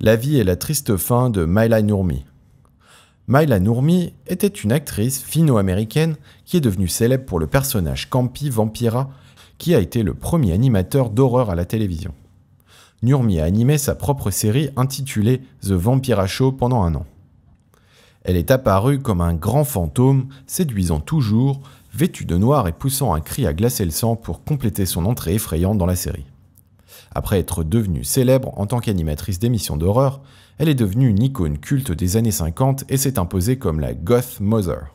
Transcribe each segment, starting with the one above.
la vie et la triste fin de Myla Nourmi. Myla Nourmi était une actrice finno-américaine qui est devenue célèbre pour le personnage Campi Vampira, qui a été le premier animateur d'horreur à la télévision. Nourmi a animé sa propre série intitulée The Vampira Show pendant un an. Elle est apparue comme un grand fantôme, séduisant toujours, vêtue de noir et poussant un cri à glacer le sang pour compléter son entrée effrayante dans la série. Après être devenue célèbre en tant qu'animatrice d'émissions d'horreur, elle est devenue une icône culte des années 50 et s'est imposée comme la Goth Mother.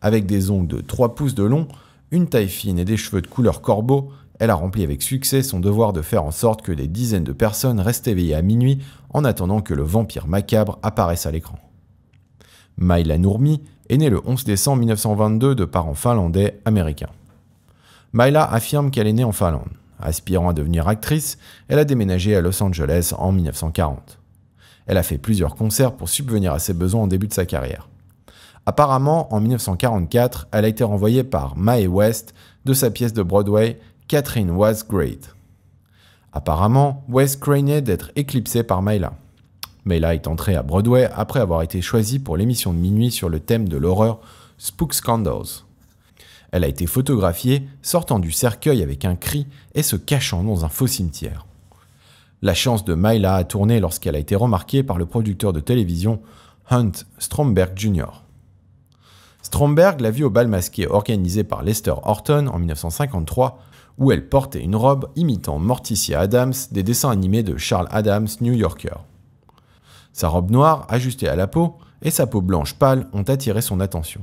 Avec des ongles de 3 pouces de long, une taille fine et des cheveux de couleur corbeau, elle a rempli avec succès son devoir de faire en sorte que des dizaines de personnes restent éveillées à minuit en attendant que le vampire macabre apparaisse à l'écran. Myla Nourmi est née le 11 décembre 1922 de parents finlandais américains. Myla affirme qu'elle est née en Finlande. Aspirant à devenir actrice, elle a déménagé à Los Angeles en 1940. Elle a fait plusieurs concerts pour subvenir à ses besoins au début de sa carrière. Apparemment, en 1944, elle a été renvoyée par Mae West de sa pièce de Broadway Catherine Was Great. Apparemment, West craignait d'être éclipsée par Mayla. Mayla est entrée à Broadway après avoir été choisie pour l'émission de minuit sur le thème de l'horreur Spook Scandals. Elle a été photographiée sortant du cercueil avec un cri et se cachant dans un faux cimetière. La chance de Myla a tourné lorsqu'elle a été remarquée par le producteur de télévision Hunt Stromberg Jr. Stromberg l'a vue au bal masqué organisé par Lester Horton en 1953, où elle portait une robe imitant Morticia Adams des dessins animés de Charles Adams, New Yorker. Sa robe noire, ajustée à la peau, et sa peau blanche pâle ont attiré son attention.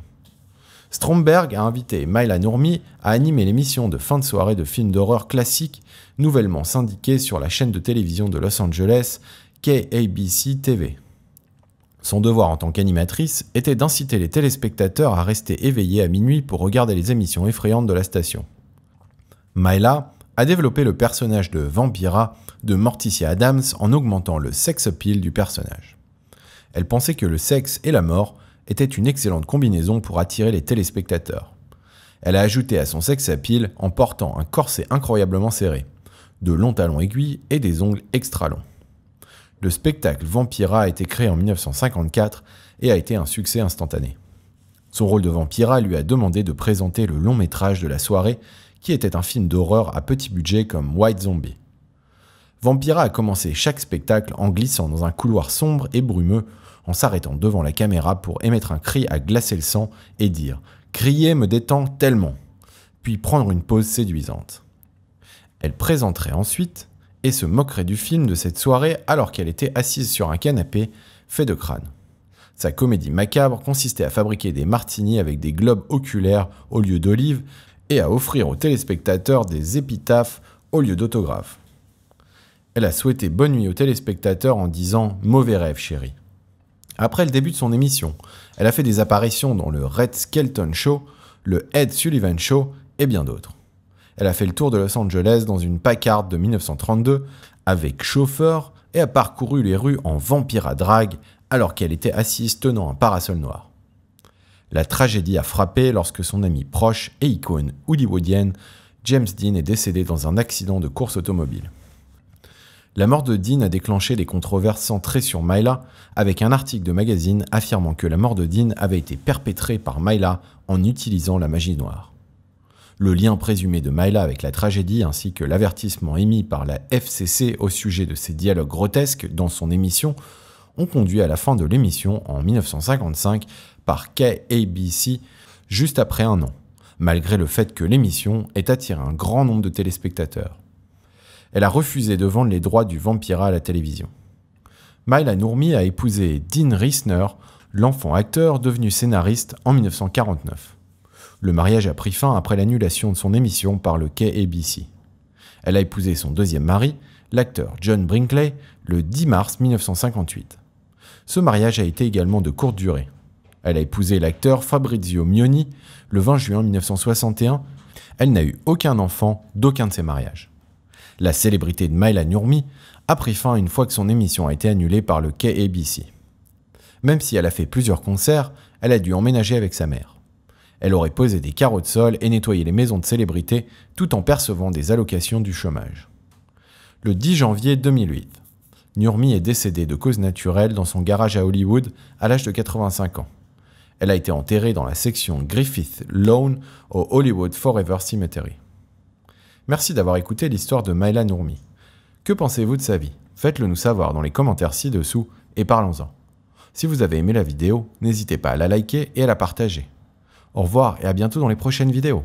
Stromberg a invité Myla Nourmi à animer l'émission de fin de soirée de films d'horreur classiques nouvellement syndiquée sur la chaîne de télévision de Los Angeles, KABC TV. Son devoir en tant qu'animatrice était d'inciter les téléspectateurs à rester éveillés à minuit pour regarder les émissions effrayantes de la station. Myla a développé le personnage de Vampira de Morticia Adams en augmentant le sex appeal du personnage. Elle pensait que le sexe et la mort était une excellente combinaison pour attirer les téléspectateurs. Elle a ajouté à son sexe à pile en portant un corset incroyablement serré, de longs talons aiguilles et des ongles extra longs. Le spectacle Vampira a été créé en 1954 et a été un succès instantané. Son rôle de Vampira lui a demandé de présenter le long métrage de la soirée, qui était un film d'horreur à petit budget comme White Zombie. Vampira a commencé chaque spectacle en glissant dans un couloir sombre et brumeux en s'arrêtant devant la caméra pour émettre un cri à glacer le sang et dire ⁇ Crier me détend tellement !⁇ puis prendre une pause séduisante. Elle présenterait ensuite et se moquerait du film de cette soirée alors qu'elle était assise sur un canapé fait de crâne. Sa comédie macabre consistait à fabriquer des martinis avec des globes oculaires au lieu d'olives et à offrir aux téléspectateurs des épitaphes au lieu d'autographes. Elle a souhaité bonne nuit aux téléspectateurs en disant Mauvais rêve, chérie. Après le début de son émission, elle a fait des apparitions dans le Red Skelton Show, le Ed Sullivan Show et bien d'autres. Elle a fait le tour de Los Angeles dans une Packard de 1932 avec chauffeur et a parcouru les rues en vampire à drague alors qu'elle était assise tenant un parasol noir. La tragédie a frappé lorsque son ami proche et icône hollywoodienne James Dean est décédé dans un accident de course automobile la mort de Dean a déclenché des controverses centrées sur Myla, avec un article de magazine affirmant que la mort de Dean avait été perpétrée par Myla en utilisant la magie noire. Le lien présumé de Myla avec la tragédie ainsi que l'avertissement émis par la FCC au sujet de ses dialogues grotesques dans son émission ont conduit à la fin de l'émission en 1955 par KABC juste après un an, malgré le fait que l'émission ait attiré un grand nombre de téléspectateurs elle a refusé de vendre les droits du Vampira à la télévision. Myla Nourmi a épousé Dean Riesner, l'enfant acteur devenu scénariste en 1949. Le mariage a pris fin après l'annulation de son émission par le KABC. Elle a épousé son deuxième mari, l'acteur John Brinkley, le 10 mars 1958. Ce mariage a été également de courte durée. Elle a épousé l'acteur Fabrizio Mioni le 20 juin 1961. Elle n'a eu aucun enfant d'aucun de ses mariages. La célébrité de Myla Nurmi a pris fin une fois que son émission a été annulée par le KABC. Même si elle a fait plusieurs concerts, elle a dû emménager avec sa mère. Elle aurait posé des carreaux de sol et nettoyé les maisons de célébrités tout en percevant des allocations du chômage. Le 10 janvier 2008, Nurmi est décédée de causes naturelles dans son garage à Hollywood à l'âge de 85 ans. Elle a été enterrée dans la section Griffith Lawn au Hollywood Forever Cemetery. Merci d'avoir écouté l'histoire de Myla Nourmi. Que pensez-vous de sa vie Faites-le nous savoir dans les commentaires ci-dessous et parlons-en. Si vous avez aimé la vidéo, n'hésitez pas à la liker et à la partager. Au revoir et à bientôt dans les prochaines vidéos.